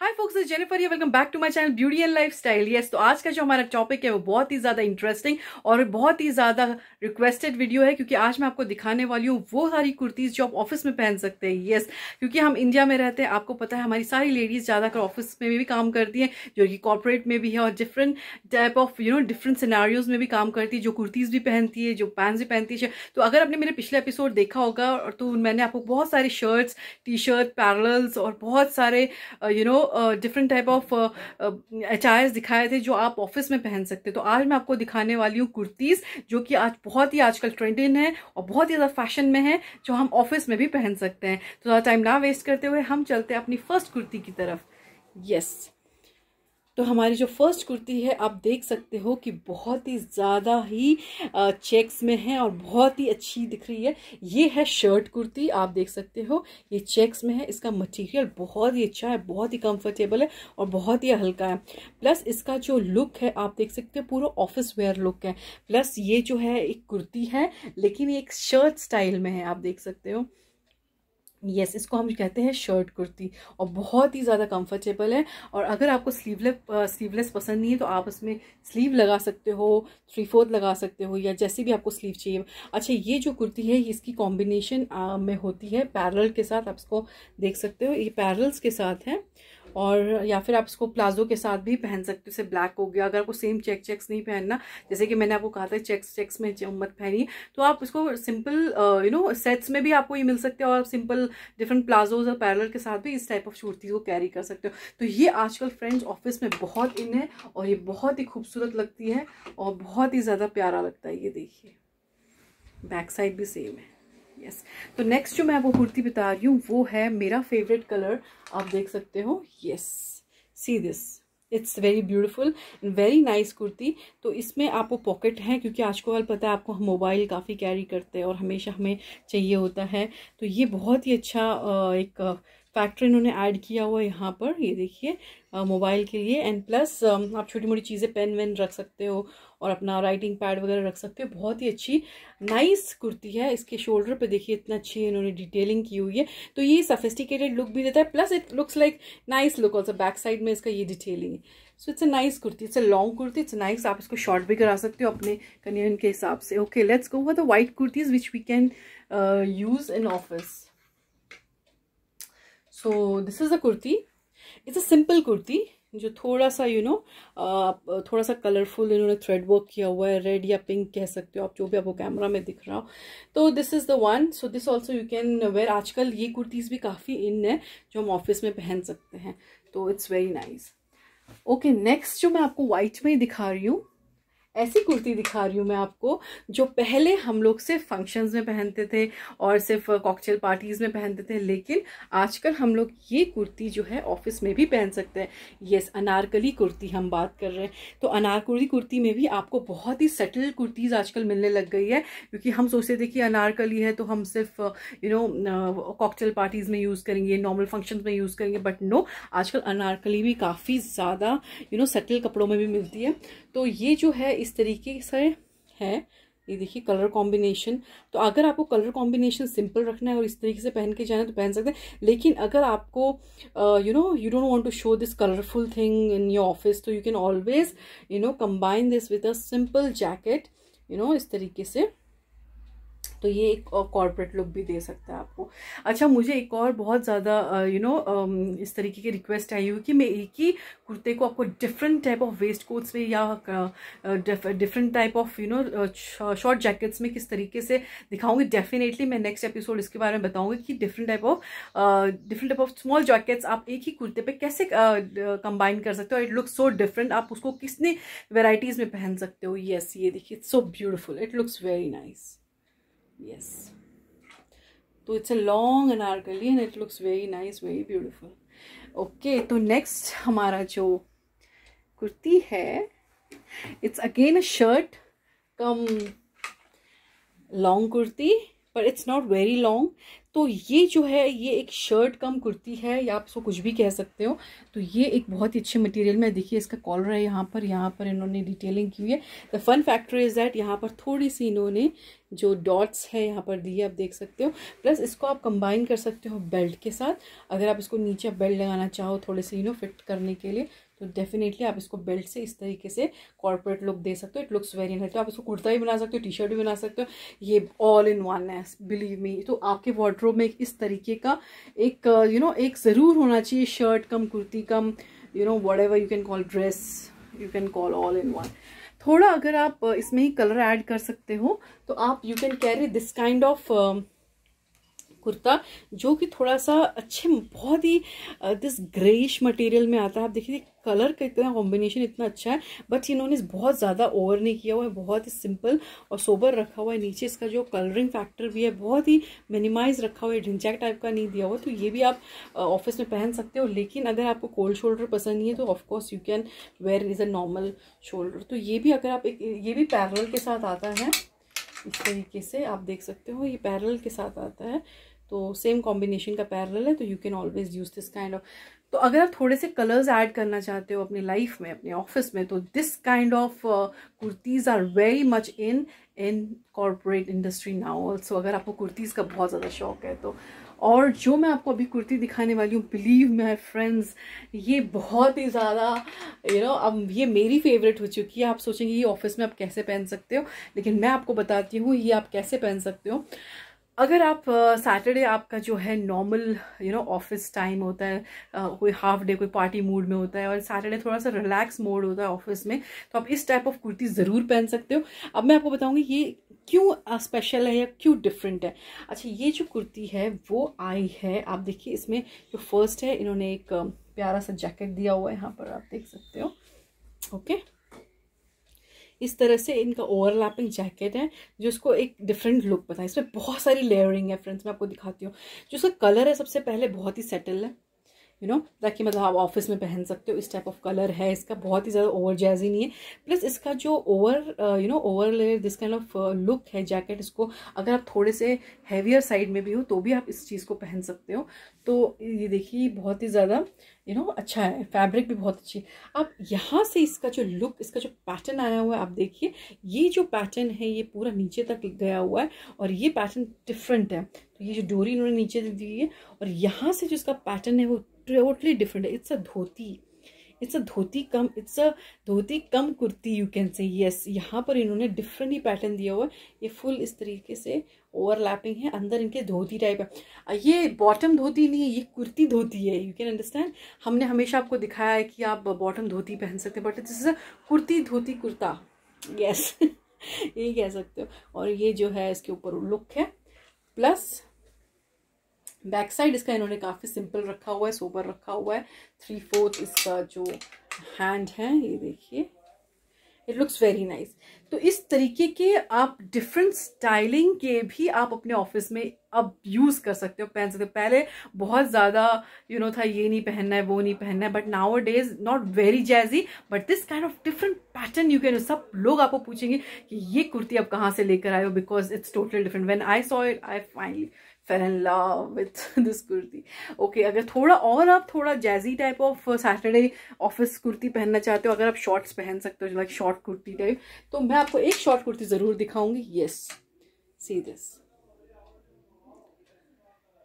Hi folks Jennifer here welcome back to my channel beauty and lifestyle yes तो आज का जो हमारा टॉपिक है वो बहुत ही ज़्यादा इंटरेस्टिंग और बहुत ही ज़्यादा रिक्वेस्टेड वीडियो है क्योंकि आज मैं आपको दिखाने वाली हूँ वो सारी कुर्तीज़ जो आप ऑफिस में पहन सकते हैं यस क्योंकि हम इंडिया में रहते हैं आपको पता है हमारी सारी लेडीज़ ज़्यादातर ऑफिस में भी काम करती हैं जो कि कॉरपोरेट में भी है और different type of you know different scenarios में भी काम करती है जो कुर्तीज़ भी पहनती है जो पैंस भी पहनती है तो अगर आपने मेरे पिछले एपिसोड देखा होगा तो मैंने आपको बहुत सारे शर्ट्स टी शर्ट पैरल्स और बहुत सारे you uh, know different type of एच दिखाए थे जो आप ऑफिस में पहन सकते तो आज मैं आपको दिखाने वाली हूँ कुर्तीज़ जो कि आज बहुत ही आजकल ट्रेंडिंग है और बहुत ही ज़्यादा फैशन में है जो हम ऑफिस में भी पहन सकते हैं तो ज़्यादा टाइम ना वेस्ट करते हुए हम चलते हैं अपनी फर्स्ट कुर्ती की तरफ यस yes. तो हमारी जो फर्स्ट कुर्ती है आप देख सकते हो कि बहुत ही ज़्यादा ही चेक्स में है और बहुत ही अच्छी दिख रही है ये है शर्ट कुर्ती आप देख सकते हो ये चेक्स में है इसका मटेरियल बहुत ही अच्छा है बहुत ही कंफर्टेबल है और बहुत ही हल्का है प्लस इसका जो लुक है आप देख सकते हो पूरा ऑफिस वेयर लुक है प्लस ये जो है एक कुर्ती है लेकिन ये एक शर्ट स्टाइल में है आप देख सकते हो यस yes, इसको हम कहते हैं शर्ट कुर्ती और बहुत ही ज़्यादा कंफर्टेबल है और अगर आपको स्लीवलेस स्लीवलेस पसंद नहीं है तो आप इसमें स्लीव लगा सकते हो थ्री फोर्थ लगा सकते हो या जैसे भी आपको स्लीव चाहिए अच्छा ये जो कुर्ती है इसकी कॉम्बिनेशन में होती है पैरल के साथ आप इसको देख सकते हो ये पैरल्स के साथ है और या फिर आप इसको प्लाजो के साथ भी पहन सकते हो जैसे ब्लैक हो गया अगर आपको सेम चेक चेक्स नहीं पहनना जैसे कि मैंने आपको कहा था चेक्स चेक्स में मत पहनी तो आप इसको सिंपल यू नो सेट्स में भी आपको ये मिल सकते हैं और सिंपल डिफरेंट प्लाजोज और पैरल के साथ भी इस टाइप ऑफ कुर्ती को कैरी कर सकते हो तो ये आजकल फ्रेंड्स ऑफिस में बहुत इन है और ये बहुत ही खूबसूरत लगती है और बहुत ही ज़्यादा प्यारा लगता है ये देखिए बैक साइड भी सेम है यस तो नेक्स्ट जो मैं वो कुर्ती बता रही हूँ वो है मेरा फेवरेट कलर आप देख सकते हो yes see this it's very beautiful very nice kurti तो इसमें आपको पॉकेट है क्योंकि आजकल पता है आपको हम मोबाइल काफ़ी कैरी करते हैं और हमेशा हमें चाहिए होता है तो ये बहुत ही अच्छा एक फैक्टर इन्होंने ऐड किया हुआ यहाँ पर ये देखिए मोबाइल के लिए एंड प्लस आप छोटी मोटी चीज़ें पेन वेन रख सकते हो और अपना राइटिंग पैड वगैरह रख सकते हो बहुत ही अच्छी नाइस कुर्ती है इसके शोल्डर पे देखिए इतना अच्छी इन्होंने डिटेलिंग की हुई है तो ये सफेस्टिकेटेड लुक भी देता है plus it looks like nice look also back side में इसका ये डिटेलिंग है so it's a nice kurti it's a long kurti it's nice आप इसको शॉर्ट भी करा सकते हो अपने कन्वीनियन के हिसाब से ओके लेट्स गो हुआ the white kurtis which we can use in office so this is a kurti it's a simple kurti जो थोड़ा सा यू you नो know, थोड़ा सा कलरफुल इन्होंने थ्रेड वर्क किया हुआ है रेड या पिंक कह सकते हो आप जो भी आपको कैमरा में दिख रहा हो तो this is the one so this also you can wear आजकल ये कुर्तीज़ भी काफ़ी इन है जो हम ऑफिस में पहन सकते हैं तो it's very nice okay next जो मैं आपको वाइट में ही दिखा रही हूँ ऐसी कुर्ती दिखा रही हूँ मैं आपको जो पहले हम लोग सिर्फ फंक्शंस में पहनते थे और सिर्फ कॉकटेल पार्टीज़ में पहनते थे लेकिन आजकल हम लोग ये कुर्ती जो है ऑफिस में भी पहन सकते हैं येस अनारकली कुर्ती हम बात कर रहे हैं तो अनारकली कुर्ती में भी आपको बहुत ही सटल कुर्तीज़ आजकल मिलने लग गई है क्योंकि हम सोचते थे कि अनारकली है तो हम सिर्फ यू नो कॉकटेल पार्टीज़ में यूज़ करेंगे नॉर्मल फंक्शन में यूज़ करेंगे बट नो आजकल अनारकली भी काफ़ी ज़्यादा यू नो सटल कपड़ों में भी मिलती है तो ये जो है इस तरीके से है ये देखिए कलर कॉम्बिनेशन तो अगर आपको कलर कॉम्बिनेशन सिंपल रखना है और इस तरीके से पहन के जाना है तो पहन सकते हैं लेकिन अगर आपको you know you don't want to show this colourful thing in your office तो you can always you know combine this with a simple jacket you know इस तरीके से तो ये एक कॉरपोरेट लुक भी दे सकता है आपको अच्छा मुझे एक और बहुत ज़्यादा यू नो इस तरीके की रिक्वेस्ट आई हुई कि मैं एक ही कुर्ते को आपको different type of waistcoats में या different type of you know short jackets में किस तरीके से दिखाऊंगी डेफिनेटली मैं नेक्स्ट एपिसोड इसके बारे में बताऊँगी कि different type of different type of small jackets आप एक ही कुर्ते पर कैसे कंबाइन कर सकते हो इट लुक्स सो डिफरेंट आप उसको किसने वेराइटीज़ में पहन सकते हो येस ये देखिए it's so beautiful it looks very nice yes तो it's a long anarkali and it looks very nice very beautiful okay तो नेक्स्ट हमारा जो कुर्ती है it's again a shirt cum long kurti but it's not very long तो ये जो है ये एक शर्ट कम कुर्ती है या आप इसको कुछ भी कह सकते हो तो ये एक बहुत ही अच्छे मटेरियल में देखिए इसका कॉलर है यहाँ पर यहाँ पर इन्होंने डिटेलिंग की हुई है the fun factor is that यहाँ पर थोड़ी सी इन्होंने जो डॉट्स है यहाँ पर दी है आप देख सकते हो प्लस इसको आप कंबाइन कर सकते हो बेल्ट के साथ अगर आप इसको नीचे बेल्ट लगाना चाहो थोड़े से यू नो फिट करने के लिए तो डेफिनेटली आप इसको बेल्ट से इस तरीके से कॉर्पोरेट लुक दे सकते हो इट लुक्स वेरी नाइस तो आप इसको कुर्ता भी बना सकते हो टी शर्ट भी बना सकते हो ये ऑल इन वन है बिलीव मी तो आपके वार्ड्रोब में एक इस तरीके का एक you uh, know you know, एक ज़रूर होना चाहिए shirt cum kurti cum you know whatever you can call dress you can call all in one थोड़ा अगर आप इसमें ही कलर ऐड कर सकते हो तो आप you can carry this kind of kurta जो कि थोड़ा सा अच्छे बहुत ही दिस ग्रेइश मटेरियल में आता है आप देखिए कलर का इतना कॉम्बिनेशन इतना अच्छा है बट इन्होंने बहुत ज़्यादा ओवर नहीं किया हुआ है बहुत ही सिंपल और सोबर रखा हुआ है नीचे इसका जो कलरिंग फैक्टर भी है बहुत ही मिनिमाइज रखा हुआ है ढिंचैक टाइप का नहीं दिया हुआ तो ये भी आप ऑफिस में पहन सकते हो लेकिन अगर आपको कोल्ड शोल्डर पसंद नहीं है तो of course you can wear is a normal shoulder तो ये भी अगर आप एक ये भी पैरल के साथ आता है इस तरीके से आप देख सकते हो ये पैरल के साथ आता है तो सेम कॉम्बिनेशन का पैरल है तो you can always use this kind of तो अगर आप थोड़े से कलर्स ऐड करना चाहते हो अपनी लाइफ में अपने ऑफिस में तो this kind of kurtis are very much in in corporate industry now also अगर आपको कुर्तीज़ का बहुत ज़्यादा शौक है तो और जो मैं आपको अभी कुर्ती दिखाने वाली हूँ बिलीव माई फ्रेंड्स ये बहुत ही ज़्यादा यू नो अब ये मेरी फेवरेट हो चुकी है आप सोचेंगे ये ऑफिस में आप कैसे पहन सकते हो लेकिन मैं आपको बताती हूँ ये आप कैसे पहन सकते हो अगर आप सैटरडे uh, आपका जो है normal you know office time होता है uh, कोई हाफ डे कोई पार्टी मूड में होता है और सैटरडे थोड़ा सा रिलैक्स मोड होता है ऑफिस में तो आप इस टाइप ऑफ कुर्ती ज़रूर पहन सकते हो अब मैं आपको बताऊँगी ये क्यों स्पेशल है या क्यों डिफरेंट है अच्छा ये जो कुर्ती है वो आई है आप देखिए इसमें जो फर्स्ट है इन्होंने एक प्यारा सा जैकेट दिया हुआ है यहाँ पर आप देख सकते हो ओके okay? इस तरह से इनका ओवरलैपिंग जैकेट है जो इसको एक डिफरेंट लुक बताए इसमें बहुत सारी लेयरिंग है फ्रेंड्स मैं आपको दिखाती हूँ जो इसका कलर है सबसे पहले बहुत ही सेटल है यू नो ताकि मतलब आप ऑफिस में पहन सकते हो इस टाइप ऑफ कलर है इसका बहुत ही ज़्यादा ओवर जैजी नहीं है प्लस इसका जो over you know over layer this kind of look है जैकेट इसको अगर आप थोड़े से हैवियर साइड में भी हो तो भी आप इस चीज़ को पहन सकते हो तो ये देखिए बहुत ही ज़्यादा यू नो अच्छा है फैब्रिक भी बहुत अच्छी अब यहाँ से इसका जो लुक इसका जो पैटर्न आया हुआ है आप देखिए ये जो पैटर्न है ये पूरा नीचे तक गया हुआ है और ये पैटर्न डिफरेंट है तो ये जो डोरी इन्होंने नीचे दी है और यहाँ से जो इसका पैटर्न है वो totally different it's a dhoti it's a dhoti cum it's a dhoti cum kurti you can say yes यहाँ पर इन्होंने डिफरेंट ही पैटर्न दिया हुआ है ये फुल इस तरीके से ओवरलैपिंग है अंदर इनके धोती टाइप है ये बॉटम धोती नहीं है ये कुर्ती धोती है यू कैन अंडरस्टैंड हमने हमेशा आपको दिखाया है कि आप बॉटम धोती पहन सकते हैं but this is a kurti dhoti kurta yes ये कह सकते हो और ये जो है इसके ऊपर लुक है प्लस बैक साइड इसका इन्होंने काफ़ी सिंपल रखा हुआ है सोबर रखा हुआ है थ्री फोर्थ इसका जो हैंड है ये देखिए इट लुक्स वेरी नाइस तो इस तरीके के आप डिफरेंट स्टाइलिंग के भी आप अपने ऑफिस में अब यूज़ कर सकते हो पहन सकते हो पहले बहुत ज़्यादा यू नो था ये नहीं पहनना है वो नहीं पहनना है but nowadays is not very jazzy but this kind of different pattern you can सब लोग आपको पूछेंगे कि ये कुर्ती आप कहाँ से लेकर आए हो because it's totally different when I saw it I finally fell in love with this kurti okay अगर थोड़ा और आप थोड़ा jazzy type of Saturday office kurti पहनना चाहते हो अगर आप शॉर्ट्स पहन सकते हो लाइक शॉर्ट कुर्ती टाइप तो मैं आपको एक शॉर्ट कुर्ती ज़रूर दिखाऊंगी yes see this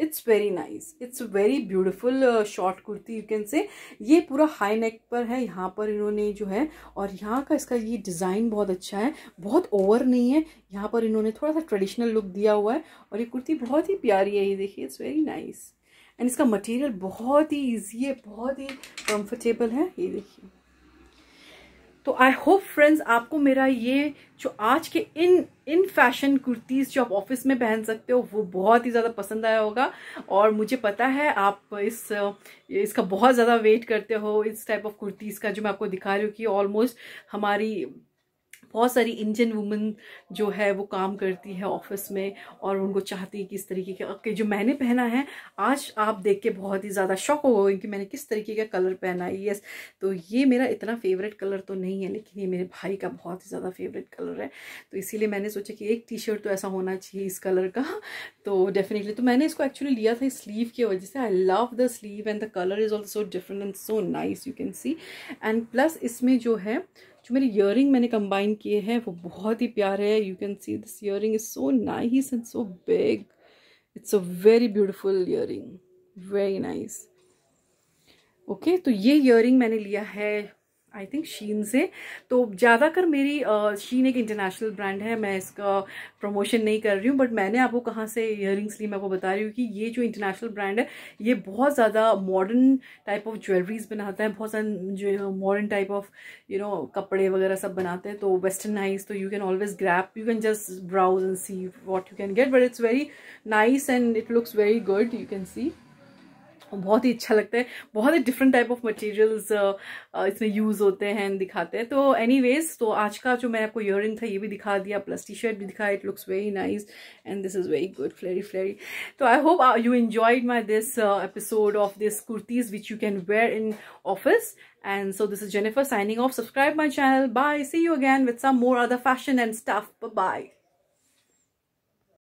it's very nice it's very beautiful short kurti you can say ये पूरा हाई नेक पर है यहाँ पर इन्होंने जो है और यहाँ का इसका ये डिज़ाइन बहुत अच्छा है बहुत ओवर नहीं है यहाँ पर इन्होंने थोड़ा सा ट्रेडिशनल लुक दिया हुआ है और ये कुर्ती बहुत ही प्यारी है ये देखिए इट्स वेरी नाइस एंड इसका मटेरियल बहुत ही ईजी है बहुत ही कम्फर्टेबल है ये देखिए तो आई होप फ्रेंड्स आपको मेरा ये जो आज के इन इन फैशन कुर्तीज़ जो आप ऑफिस में पहन सकते हो वो बहुत ही ज़्यादा पसंद आया होगा और मुझे पता है आप इस इसका बहुत ज़्यादा वेट करते हो इस टाइप ऑफ कुर्तीज़ का जो मैं आपको दिखा रही हूँ कि ऑलमोस्ट हमारी बहुत सारी इंडियन वुमेन जो है वो काम करती है ऑफिस में और उनको चाहती है कि इस तरीके का ओके जो मैंने पहना है आज आप देख के बहुत ही ज़्यादा शौक हो गए कि मैंने किस तरीके का कलर पहना है यस तो ये मेरा इतना फेवरेट कलर तो नहीं है लेकिन ये मेरे भाई का बहुत ही ज़्यादा फेवरेट कलर है तो इसीलिए मैंने सोचा कि एक टी शर्ट तो ऐसा होना चाहिए इस कलर का तो डेफिनेटली तो मैंने इसको एक्चुअली लिया था इस स्लीव की वजह से I love the sleeve and the colour is also different and so nice you can see and plus इसमें जो है जो मेरे ईयरिंग मैंने कंबाइन किए हैं वो बहुत ही प्यारे है you can see this earring is so nice and so big it's a very beautiful earring very nice okay तो ये ईयरिंग मैंने लिया है आई थिंक शीन से तो ज़्यादातर मेरी शीन एक इंटरनेशनल ब्रांड है मैं इसका प्रमोशन नहीं कर रही हूँ बट मैंने आपको कहाँ से इयर ली मैं आपको बता रही हूँ कि ये जो इंटरनेशनल ब्रांड है ये बहुत ज़्यादा मॉडर्न टाइप ऑफ ज्वेलरीज बनाता है बहुत सारे modern type of you know कपड़े वगैरह सब बनाते हैं तो वेस्टर्नाइज तो you can always grab you can just browse and see what you can get but it's very nice and it looks very good you can see बहुत ही अच्छा लगता है बहुत ही डिफरेंट टाइप ऑफ मटेरियल्स इसमें use होते हैं दिखाते हैं तो एनीवेज तो आज का जो मैं आपको ईयर था ये भी दिखा दिया प्लस टी शर्ट भी दिखाया it looks very nice and this is very good flary flary तो I hope you enjoyed my this episode of this kurtis which you can wear in office And so this is Jennifer signing off. Subscribe my channel. Bye. See you again with some more other fashion and stuff. Bye-bye.